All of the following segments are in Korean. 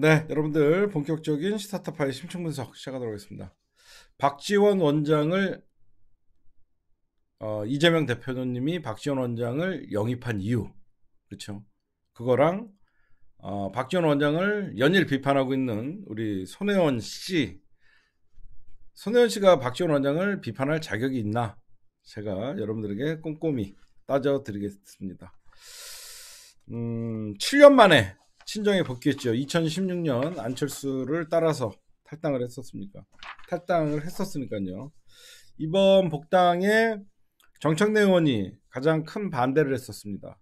네, 여러분들 본격적인 스타트파일 심층 분석 시작하도록 하겠습니다. 박지원 원장을 어, 이재명 대표님이 박지원 원장을 영입한 이유, 그렇죠? 그거랑 어, 박지원 원장을 연일 비판하고 있는 우리 손혜원 씨, 손혜원 씨가 박지원 원장을 비판할 자격이 있나? 제가 여러분들에게 꼼꼼히 따져드리겠습니다. 음, 7년 만에 신정에 복귀했죠. 2016년 안철수를 따라서 탈당을 했었습니까? 탈당을 했었으니까요. 이번 복당에 정청래 의원이 가장 큰 반대를 했었습니다.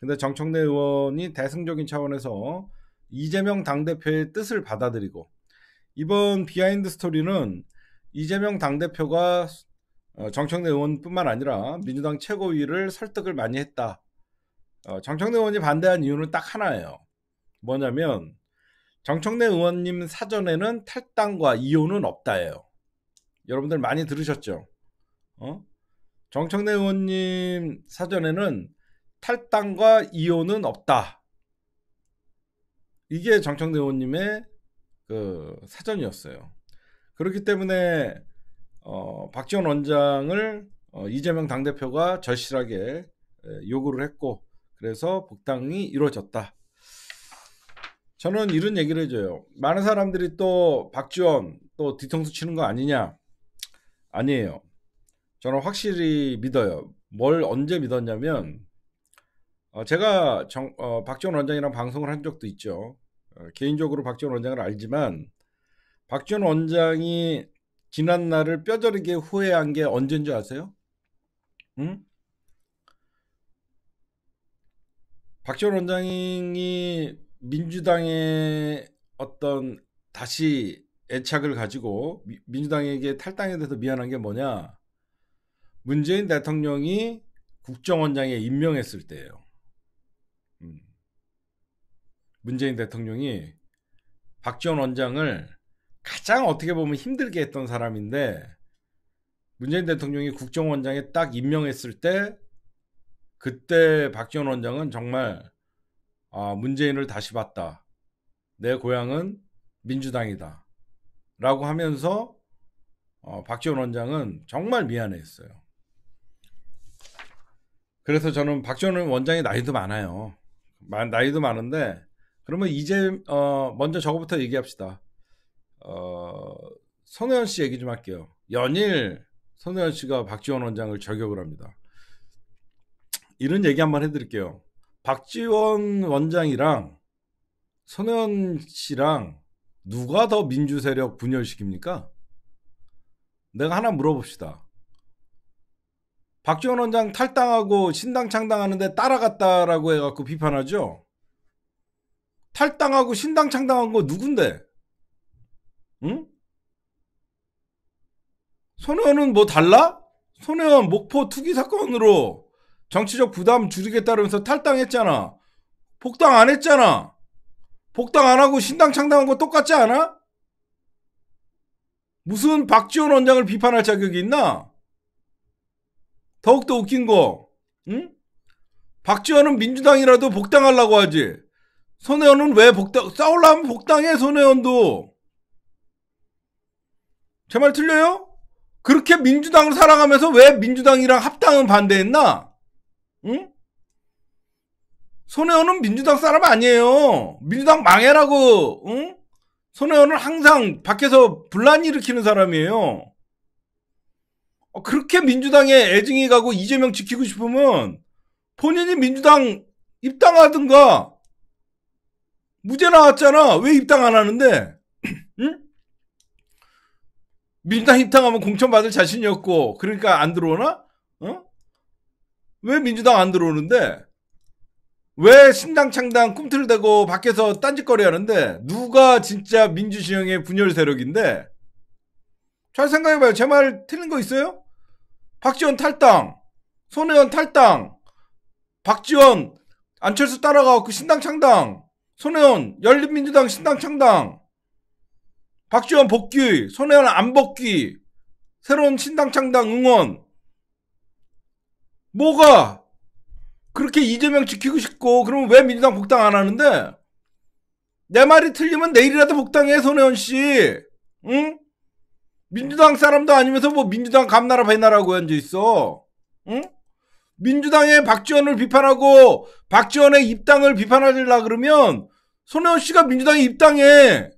근데 정청래 의원이 대승적인 차원에서 이재명 당대표의 뜻을 받아들이고 이번 비하인드 스토리는 이재명 당대표가 어, 정청래 의원뿐만 아니라 민주당 최고위를 설득을 많이 했다. 어, 정청래 의원이 반대한 이유는 딱 하나예요. 뭐냐면 정청래 의원님 사전에는 탈당과 이혼은 없다예요. 여러분들 많이 들으셨죠? 어? 정청래 의원님 사전에는 탈당과 이혼은 없다. 이게 정청래 의원님의 그 사전이었어요. 그렇기 때문에 어, 박지원 원장을 어, 이재명 당대표가 절실하게 요구를 했고 그래서 복당이 이루어졌다. 저는 이런 얘기를 해줘요. 많은 사람들이 또 박지원 또 뒤통수 치는 거 아니냐? 아니에요. 저는 확실히 믿어요. 뭘 언제 믿었냐면 어, 제가 정, 어, 박지원 원장이랑 방송을 한 적도 있죠. 어, 개인적으로 박지원 원장을 알지만 박지원 원장이 지난 날을 뼈저리게 후회한 게 언제인 줄 아세요? 응? 박지원 원장이 민주당의 어떤 다시 애착을 가지고 미, 민주당에게 탈당에 대해서 미안한 게 뭐냐? 문재인 대통령이 국정원장에 임명했을 때예요. 음. 문재인 대통령이 박지원 원장을 가장 어떻게 보면 힘들게 했던 사람인데 문재인 대통령이 국정원장에 딱 임명했을 때 그때 박지원 원장은 정말 어, 문재인을 다시 봤다. 내 고향은 민주당이다. 라고 하면서 어, 박지원 원장은 정말 미안해했어요. 그래서 저는 박지원 원장이 나이도 많아요. 나이도 많은데 그러면 이제 어, 먼저 저거부터 얘기합시다. 어, 손혜원 씨 얘기 좀 할게요. 연일 손혜원 씨가 박지원 원장을 저격을 합니다. 이런 얘기 한번 해드릴게요. 박지원 원장이랑 선현 씨랑 누가 더 민주 세력 분열시킵니까? 내가 하나 물어봅시다. 박지원 원장 탈당하고 신당 창당하는데 따라갔다라고 해갖고 비판하죠? 탈당하고 신당 창당한 거 누군데? 응? 손혜원은 뭐 달라? 손혜원 목포 투기 사건으로 정치적 부담 줄이겠다면서 탈당했잖아. 복당 안 했잖아. 복당 안 하고 신당 창당한 거 똑같지 않아? 무슨 박지원 원장을 비판할 자격이 있나? 더욱더 웃긴 거, 응? 박지원은 민주당이라도 복당하려고 하지. 손혜원은 왜 복당, 싸우려면 복당해, 손혜원도. 제 말 틀려요? 그렇게 민주당을 사랑하면서 왜 민주당이랑 합당은 반대했나? 응? 손혜원은 민주당 사람 아니에요. 민주당 망해라고, 응? 손혜원은 항상 밖에서 분란 일으키는 사람이에요. 어, 그렇게 민주당에 애증이 가고 이재명 지키고 싶으면 본인이 민주당 입당하든가 무죄 나왔잖아. 왜 입당 안 하는데? 응? 민주당 입당하면 공천받을 자신이 없고 그러니까 안 들어오나? 왜 민주당 안 들어오는데? 왜 신당창당 꿈틀대고 밖에서 딴짓거리 하는데 누가 진짜 민주진영의 분열 세력인데 잘 생각해봐요. 제 말 틀린 거 있어요? 박지원 탈당, 손혜원 탈당, 박지원 안철수 따라가고 그 신당창당, 손혜원 열린민주당 신당창당, 박지원 복귀, 손혜원 안 복귀, 새로운 신당창당 응원, 뭐가? 그렇게 이재명 지키고 싶고 그러면 왜 민주당 복당 안 하는데? 내 말이 틀리면 내일이라도 복당해 손혜원 씨. 응? 민주당 사람도 아니면서 뭐 민주당 감나라 배나라고 앉아 있어. 응? 민주당의 박지원을 비판하고 박지원의 입당을 비판하려 그러면 손혜원 씨가 민주당에 입당해.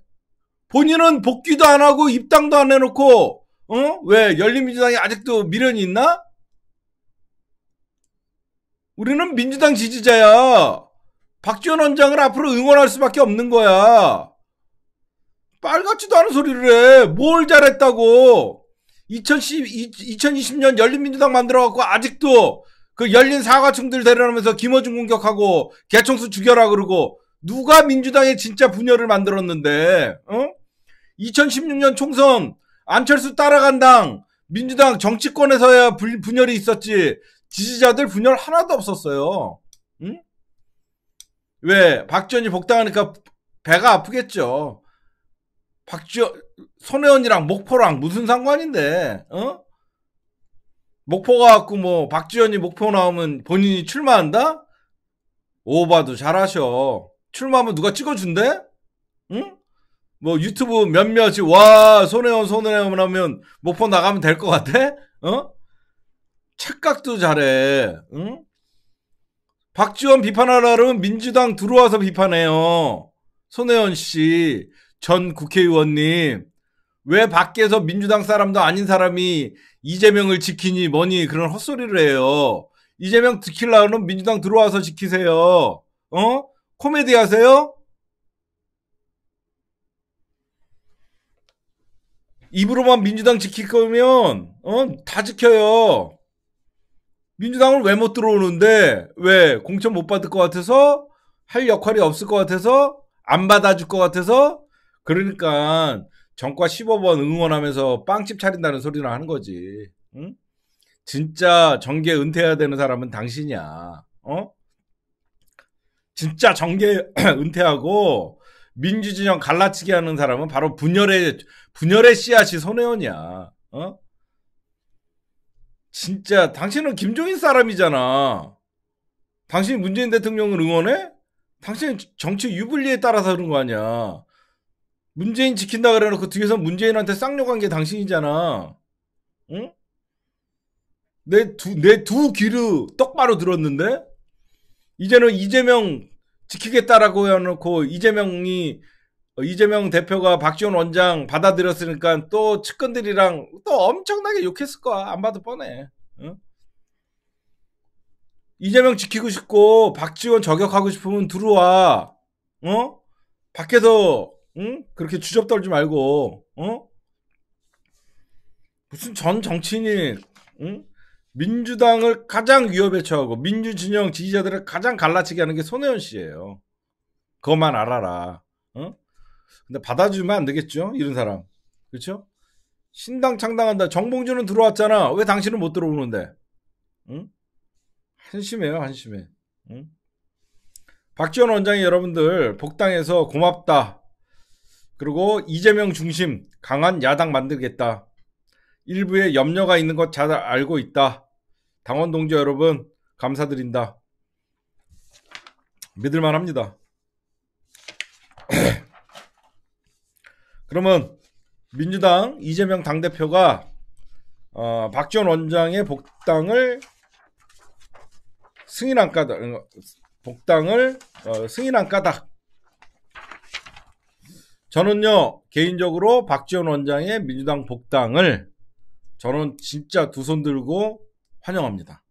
본인은 복귀도 안 하고 입당도 안 해놓고 어? 왜 열린민주당이 아직도 미련이 있나? 우리는 민주당 지지자야. 박지원 원장을 앞으로 응원할 수밖에 없는 거야. 빨갛지도 않은 소리를 해. 뭘 잘했다고. 2010, 2020년 열린민주당 만들어갖고 아직도 그 열린 사과충들 데려오면서 김어준 공격하고 개청수 죽여라 그러고 누가 민주당의 진짜 분열을 만들었는데 어? 2016년 총선 안철수 따라간 당 민주당 정치권에서야 분열이 있었지 지지자들 분열 하나도 없었어요. 응? 왜 박지원이 복당하니까 배가 아프겠죠. 박지원 손혜원이랑 목포랑 무슨 상관인데? 어? 목포가 갖고 뭐 박지원이 목포 나오면 본인이 출마한다? 오바도 잘하셔. 출마하면 누가 찍어준대? 응? 뭐 유튜브 몇몇이 와 손혜원 손혜원 하면 목포 나가면 될 것 같아? 어? 착각도 잘해. 응? 박지원 비판하라면 민주당 들어와서 비판해요. 손혜원 씨, 전 국회의원님. 왜 밖에서 민주당 사람도 아닌 사람이 이재명을 지키니 뭐니 그런 헛소리를 해요. 이재명 지킬라면 민주당 들어와서 지키세요. 어? 코미디 하세요? 입으로만 민주당 지킬 거면 어? 다 지켜요. 민주당을왜못 들어오는데 왜 공천 못 받을 것 같아서 할 역할이 없을 것 같아서 안 받아줄 것 같아서 그러니까 정과 15번 응원하면서 빵집 차린다는 소리를 하는 거지. 응? 진짜 정계 은퇴해야 되는 사람은 당신이야. 어? 진짜 정계 은퇴하고 민주진영 갈라치기 하는 사람은 바로 분열의 분열의 씨앗이 손혜원이야. 어? 진짜 당신은 김종인 사람이잖아. 당신이 문재인 대통령을 응원해? 당신 정치 유불리에 따라서 그런 거 아니야. 문재인 지킨다 그래놓고 뒤에서 문재인한테 쌍욕한 게 당신이잖아. 응? 내 두, 내 두 귀를 똑바로 들었는데? 이제는 이재명 지키겠다라고 해놓고 이재명이 어, 이재명 대표가 박지원 원장 받아들였으니까 또 측근들이랑 또 엄청나게 욕했을 거야. 안 봐도 뻔해. 응? 이재명 지키고 싶고 박지원 저격하고 싶으면 들어와. 어? 밖에서 응? 그렇게 주접 떨지 말고. 어? 무슨 전 정치인이 응? 민주당을 가장 위협에 처하고 민주 진영 지지자들을 가장 갈라치게 하는 게 손혜원 씨예요. 그것만 알아라. 응? 근데 받아주면 안 되겠죠? 이런 사람. 그렇죠? 신당 창당한다. 정봉준은 들어왔잖아. 왜 당신은 못 들어오는데? 응? 한심해요, 한심해. 응? 박지원 원장이 여러분들 복당해서 고맙다. 그리고 이재명 중심 강한 야당 만들겠다. 일부에 염려가 있는 것 잘 알고 있다. 당원 동지 여러분 감사드린다. 믿을만 합니다. 그러면 민주당 이재명 당대표가 어, 박지원 원장의 복당을 승인 한 까닥 어, 복당을 어, 승인 안 까닥 저는요 개인적으로 박지원 원장의 민주당 복당을 저는 진짜 두 손 들고 환영합니다.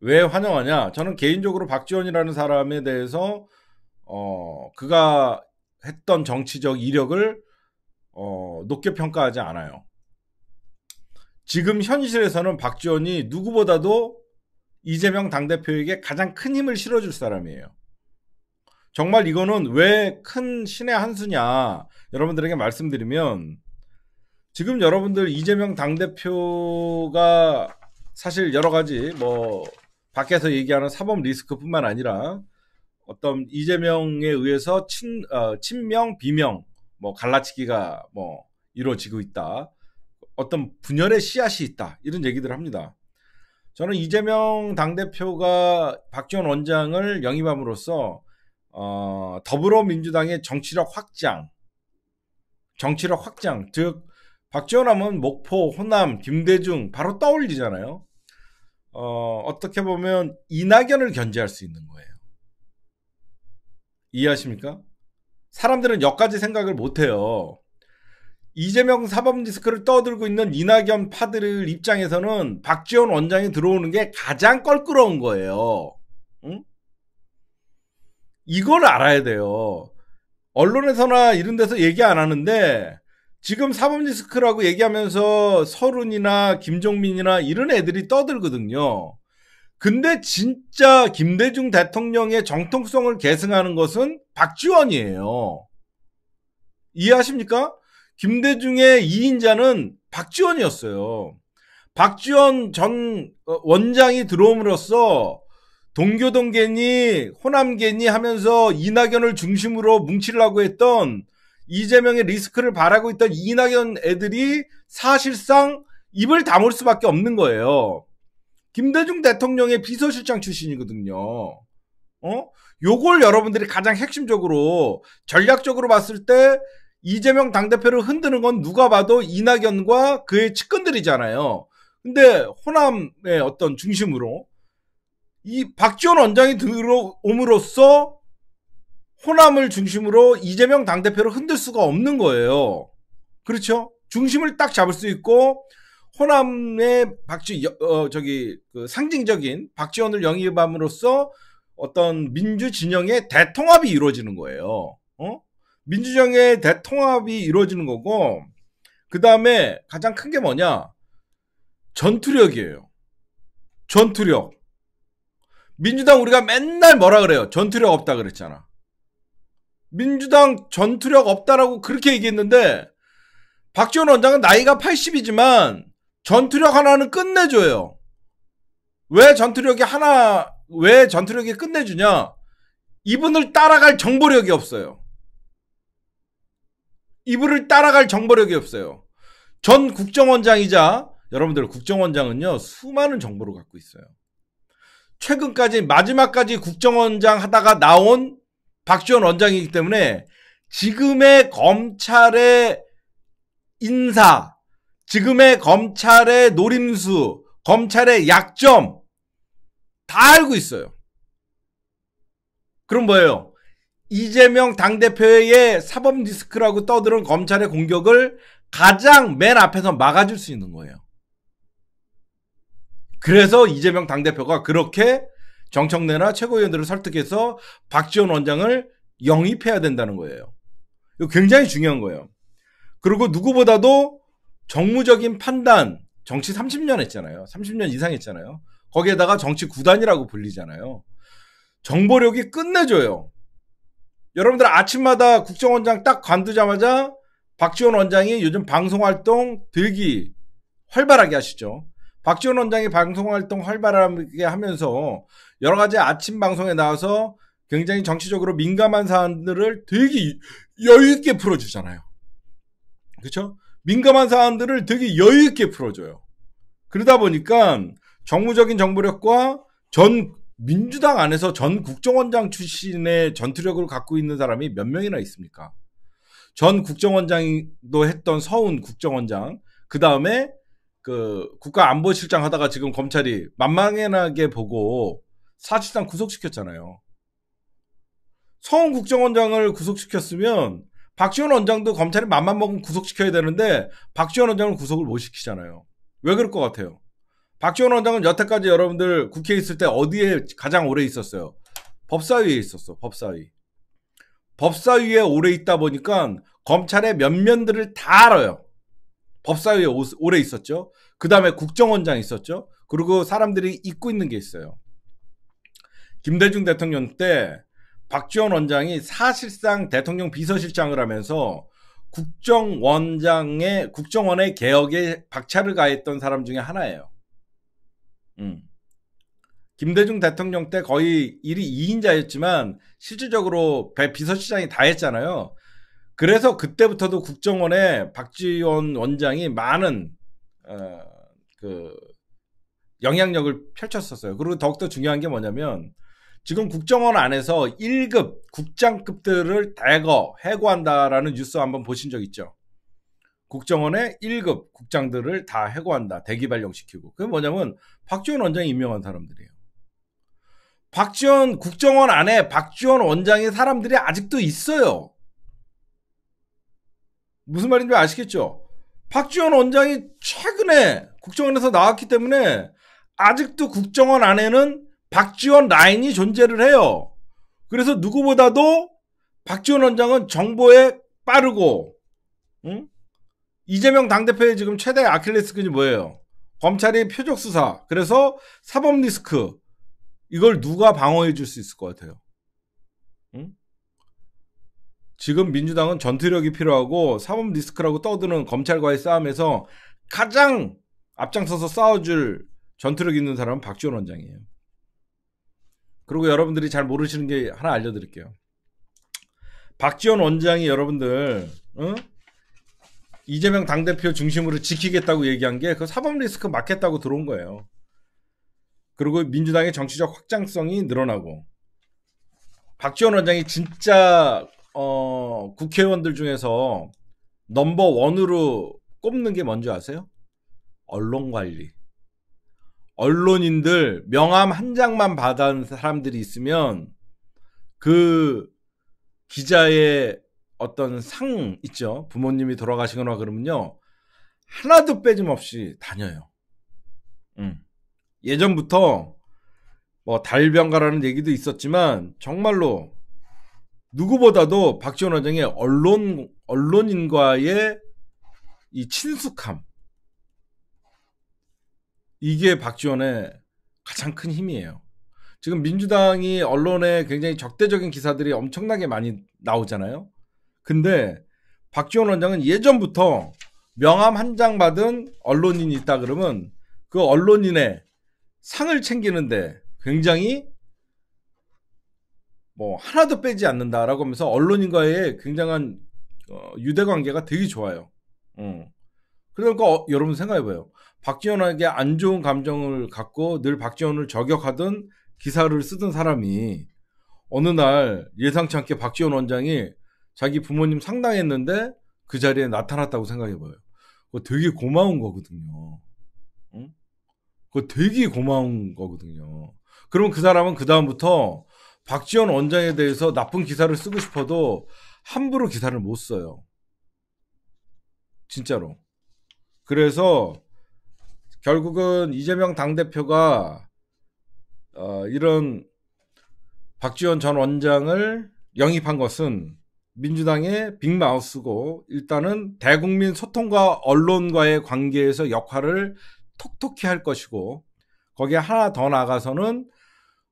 왜 환영하냐? 저는 개인적으로 박지원이라는 사람에 대해서 어, 그가 했던 정치적 이력을 어, 높게 평가하지 않아요. 지금 현실에서는 박지원이 누구보다도 이재명 당대표에게 가장 큰 힘을 실어줄 사람이에요. 정말 이거는 왜 큰 신의 한 수냐 여러분들에게 말씀드리면 지금 여러분들 이재명 당대표가 사실 여러 가지 뭐 밖에서 얘기하는 사법 리스크뿐만 아니라 어떤 이재명에 의해서 친, 어, 친명, 비명, 뭐 갈라치기가 뭐 이루어지고 있다. 어떤 분열의 씨앗이 있다. 이런 얘기들을 합니다. 저는 이재명 당대표가 박지원 원장을 영입함으로써 어, 더불어민주당의 정치력 확장, 정치력 확장, 즉 박지원 하면 목포, 호남, 김대중 바로 떠올리잖아요. 어, 어떻게 보면 이낙연을 견제할 수 있는 거예요. 이해하십니까? 사람들은 여기까지 생각을 못해요. 이재명 사법리스크를 떠들고 있는 이낙연 파들 입장에서는 박지원 원장이 들어오는 게 가장 껄끄러운 거예요. 응? 이걸 알아야 돼요. 언론에서나 이런 데서 얘기 안 하는데 지금 사법리스크라고 얘기하면서 서른이나 김종민이나 이런 애들이 떠들거든요. 근데 진짜 김대중 대통령의 정통성을 계승하는 것은 박지원이에요. 이해하십니까? 김대중의 2인자는 박지원이었어요. 박지원 전 어, 원장이 들어옴으로써 동교동계니 호남계니 하면서 이낙연을 중심으로 뭉치려고 했던 이재명의 리스크를 바라고 있던 이낙연 애들이 사실상 입을 다물 수밖에 없는 거예요. 김대중 대통령의 비서실장 출신이거든요. 어? 요걸 여러분들이 가장 핵심적으로 전략적으로 봤을 때 이재명 당대표를 흔드는 건 누가 봐도 이낙연과 그의 측근들이잖아요. 근데 호남의 어떤 중심으로 이 박지원 원장이 들어옴으로써 호남을 중심으로 이재명 당대표를 흔들 수가 없는 거예요. 그렇죠? 중심을 딱 잡을 수 있고 호남의 박지 어 저기 그 상징적인 박지원을 영입함으로써 어떤 민주 진영의 대통합이 이루어지는 거예요. 어? 민주정의 대통합이 이루어지는 거고 그 다음에 가장 큰 게 뭐냐 전투력이에요. 전투력. 민주당 우리가 맨날 뭐라 그래요? 전투력 없다 그랬잖아. 민주당 전투력 없다라고 그렇게 얘기했는데 박지원 원장은 나이가 80이지만 전투력 하나는 끝내줘요. 왜 전투력이 하나, 왜 전투력이 끝내주냐? 이분을 따라갈 정보력이 없어요. 이분을 따라갈 정보력이 없어요. 전 국정원장이자, 여러분들 국정원장은요, 수많은 정보를 갖고 있어요. 최근까지, 마지막까지 국정원장 하다가 나온 박지원 원장이기 때문에 지금의 검찰의 인사, 지금의 검찰의 노림수, 검찰의 약점 다 알고 있어요. 그럼 뭐예요? 이재명 당대표의 사법 디스크라고 떠드는 검찰의 공격을 가장 맨 앞에서 막아줄 수 있는 거예요. 그래서 이재명 당대표가 그렇게 정청래나 최고위원들을 설득해서 박지원 원장을 영입해야 된다는 거예요. 이거 굉장히 중요한 거예요. 그리고 누구보다도 정무적인 판단 정치 30년 했잖아요. 30년 이상 했잖아요. 거기에다가 정치 구단이라고 불리잖아요. 정보력이 끝내줘요. 여러분들 아침마다 국정원장 딱 관두자마자 박지원 원장이 요즘 방송활동 들기 활발하게 하시죠. 박지원 원장이 방송활동 활발하게 하면서 여러 가지 아침 방송에 나와서 굉장히 정치적으로 민감한 사안들을 되게 여유있게 풀어주잖아요. 그렇죠 민감한 사안들을 되게 여유 있게 풀어줘요. 그러다 보니까 정무적인 정보력과 전 민주당 안에서 전 국정원장 출신의 전투력을 갖고 있는 사람이 몇 명이나 있습니까? 전 국정원장도 했던 서훈 국정원장, 그 다음에 그 국가안보실장 하다가 지금 검찰이 만망해나게 보고 사실상 구속시켰잖아요. 서훈 국정원장을 구속시켰으면 박지원 원장도 검찰이 맘만 먹으면 구속시켜야 되는데 박지원 원장을 구속을 못 시키잖아요. 왜 그럴 것 같아요? 박지원 원장은 여태까지 여러분들 국회에 있을 때 어디에 가장 오래 있었어요? 법사위에 있었어. 법사위. 법사위에 오래 있다 보니까 검찰의 면면들을 다 알아요. 법사위에 오래 있었죠. 그 다음에 국정원장 있었죠. 그리고 사람들이 잊고 있는 게 있어요. 김대중 대통령 때 박지원 원장이 사실상 대통령 비서실장을 하면서 국정원장의 국정원의 개혁에 박차를 가했던 사람 중에 하나예요. 음. 김대중 대통령 때 거의 1위 2인자였지만 실질적으로 비서실장이 다 했잖아요. 그래서 그때부터도 국정원에 박지원 원장이 많은 어, 그 영향력을 펼쳤었어요. 그리고 더욱더 중요한 게 뭐냐면 지금 국정원 안에서 1급 국장급들을 대거 해고한다라는 뉴스 한번 보신 적 있죠? 국정원의 1급 국장들을 다 해고한다. 대기발령시키고. 그게 뭐냐면 박지원 원장이 임명한 사람들이에요. 박지원 국정원 안에 박지원 원장의 사람들이 아직도 있어요. 무슨 말인지 아시겠죠? 박지원 원장이 최근에 국정원에서 나왔기 때문에 아직도 국정원 안에는 박지원 라인이 존재를 해요. 그래서 누구보다도 박지원 원장은 정보에 빠르고 응? 이재명 당대표의 지금 최대 아킬레스건이 뭐예요? 검찰이 표적 수사. 그래서 사법 리스크 이걸 누가 방어해 줄 수 있을 것 같아요? 응? 지금 민주당은 전투력이 필요하고 사법 리스크라고 떠드는 검찰과의 싸움에서 가장 앞장서서 싸워줄 전투력 있는 사람은 박지원 원장이에요. 그리고 여러분들이 잘 모르시는 게 하나 알려드릴게요. 박지원 원장이 여러분들 어? 이재명 당대표 중심으로 지키겠다고 얘기한 게 그 사법 리스크 막겠다고 들어온 거예요. 그리고 민주당의 정치적 확장성이 늘어나고 박지원 원장이 진짜 어, 국회의원들 중에서 넘버 원으로 꼽는 게 뭔지 아세요? 언론 관리. 언론인들 명함 한 장만 받은 사람들이 있으면 그 기자의 어떤 상 있죠. 부모님이 돌아가시거나 그러면요. 하나도 빼짐없이 다녀요. 음. 예전부터 뭐 달병가라는 얘기도 있었지만 정말로 누구보다도 박지원 원장의 언론 언론인과의 이 친숙함 이게 박지원의 가장 큰 힘이에요. 지금 민주당이 언론에 굉장히 적대적인 기사들이 엄청나게 많이 나오잖아요. 근데 박지원 원장은 예전부터 명함 한 장 받은 언론인이 있다 그러면 그 언론인의 상을 챙기는데 굉장히 뭐 하나도 빼지 않는다라고 하면서 언론인과의 굉장한 어, 유대 관계가 되게 좋아요. 음. 그러니까 어, 여러분 생각해봐요. 박지원에게 안 좋은 감정을 갖고 늘 박지원을 저격하던 기사를 쓰던 사람이 어느 날 예상치 않게 박지원 원장이 자기 부모님 상당했는데 그 자리에 나타났다고 생각해봐요. 그거 되게 고마운 거거든요. 응? 그거 되게 고마운 거거든요. 그럼 그 사람은 그다음부터 박지원 원장에 대해서 나쁜 기사를 쓰고 싶어도 함부로 기사를 못 써요. 진짜로. 그래서 결국은 이재명 당대표가 어, 이런 박지원 전 원장을 영입한 것은 민주당의 빅마우스고 일단은 대국민 소통과 언론과의 관계에서 역할을 톡톡히 할 것이고 거기에 하나 더 나가서는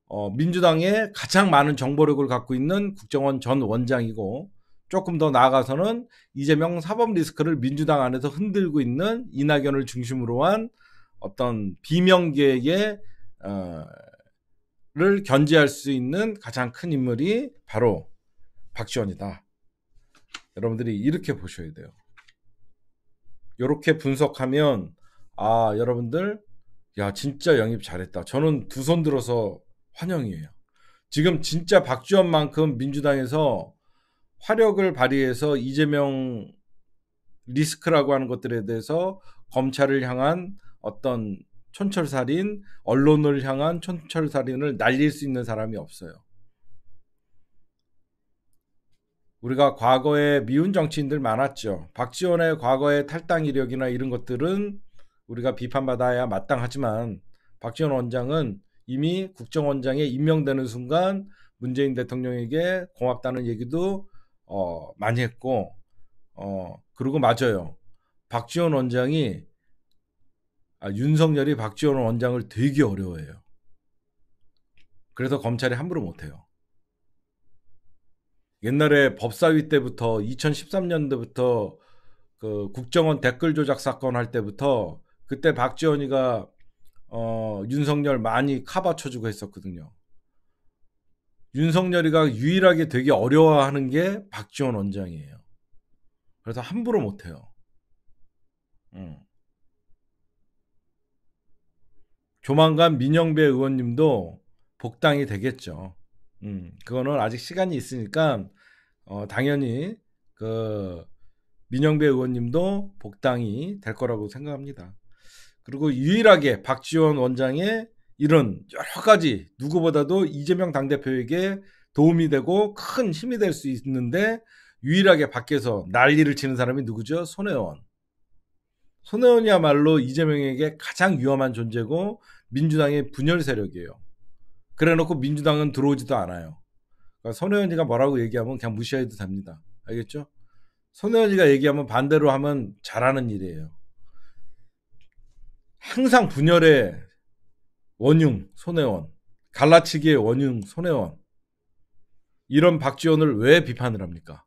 어, 민주당의 가장 많은 정보력을 갖고 있는 국정원 전 원장이고 조금 더 나아가서는 이재명 사법 리스크를 민주당 안에서 흔들고 있는 이낙연을 중심으로 한 어떤 비명계의 어, 를 견제할 수 있는 가장 큰 인물이 바로 박지원이다. 여러분들이 이렇게 보셔야 돼요. 이렇게 분석하면 아 여러분들 야 진짜 영입 잘했다. 저는 두 손 들어서 환영이에요. 지금 진짜 박지원만큼 민주당에서 화력을 발휘해서 이재명 리스크라고 하는 것들에 대해서 검찰을 향한 어떤 촌철살인, 언론을 향한 촌철살인을 날릴 수 있는 사람이 없어요. 우리가 과거에 미운 정치인들 많았죠. 박지원의 과거의 탈당 이력이나 이런 것들은 우리가 비판받아야 마땅하지만 박지원 원장은 이미 국정원장에 임명되는 순간 문재인 대통령에게 고맙다는 얘기도 어, 많이 했고, 어, 그리고 맞아요. 박지원 원장이 아, 윤석열이 박지원 원장을 되게 어려워해요. 그래서 검찰이 함부로 못해요. 옛날에 법사위 때부터 2013년도부터 그 국정원 댓글 조작 사건 할 때부터 그때 박지원이가 어, 윤석열 많이 카바 쳐주고 했었거든요. 윤석열이가 유일하게 되게 어려워하는 게 박지원 원장이에요. 그래서 함부로 못해요. 음. 조만간 민영배 의원님도 복당이 되겠죠. 음, 그거는 아직 시간이 있으니까 어, 당연히 그 민영배 의원님도 복당이 될 거라고 생각합니다. 그리고 유일하게 박지원 원장의 이런 여러 가지 누구보다도 이재명 당대표에게 도움이 되고 큰 힘이 될 수 있는데 유일하게 밖에서 난리를 치는 사람이 누구죠? 손혜원. 손혜원이야말로 이재명에게 가장 위험한 존재고 민주당의 분열 세력이에요. 그래놓고 민주당은 들어오지도 않아요. 그러니까 손혜원이가 뭐라고 얘기하면 그냥 무시해도 됩니다. 알겠죠? 손혜원이가 얘기하면 반대로 하면 잘하는 일이에요. 항상 분열의 원흉 손혜원, 갈라치기의 원흉 손혜원 이런 박지원을 왜 비판을 합니까?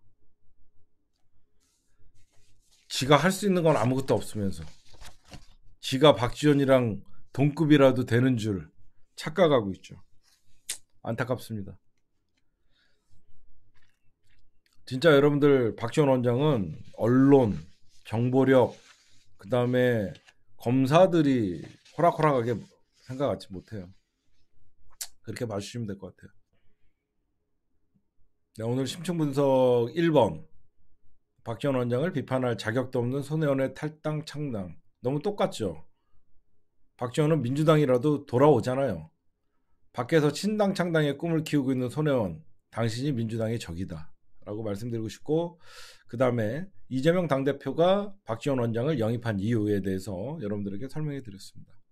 지가 할 수 있는 건 아무것도 없으면서 지가 박지원이랑 동급이라도 되는 줄 착각하고 있죠. 안타깝습니다. 진짜 여러분들 박지원 원장은 언론, 정보력, 그 다음에 검사들이 호락호락하게 생각하지 못해요. 그렇게 봐주시면 될 것 같아요. 네, 오늘 심층 분석 1번. 박지원 원장을 비판할 자격도 없는 손혜원의 탈당 창당 너무 똑같죠. 박지원은 민주당이라도 돌아오잖아요. 밖에서 친당 창당의 꿈을 키우고 있는 손혜원 당신이 민주당의 적이다. 라고 말씀드리고 싶고 그 다음에 이재명 당대표가 박지원 원장을 영입한 이유에 대해서 여러분들에게 설명해 드렸습니다.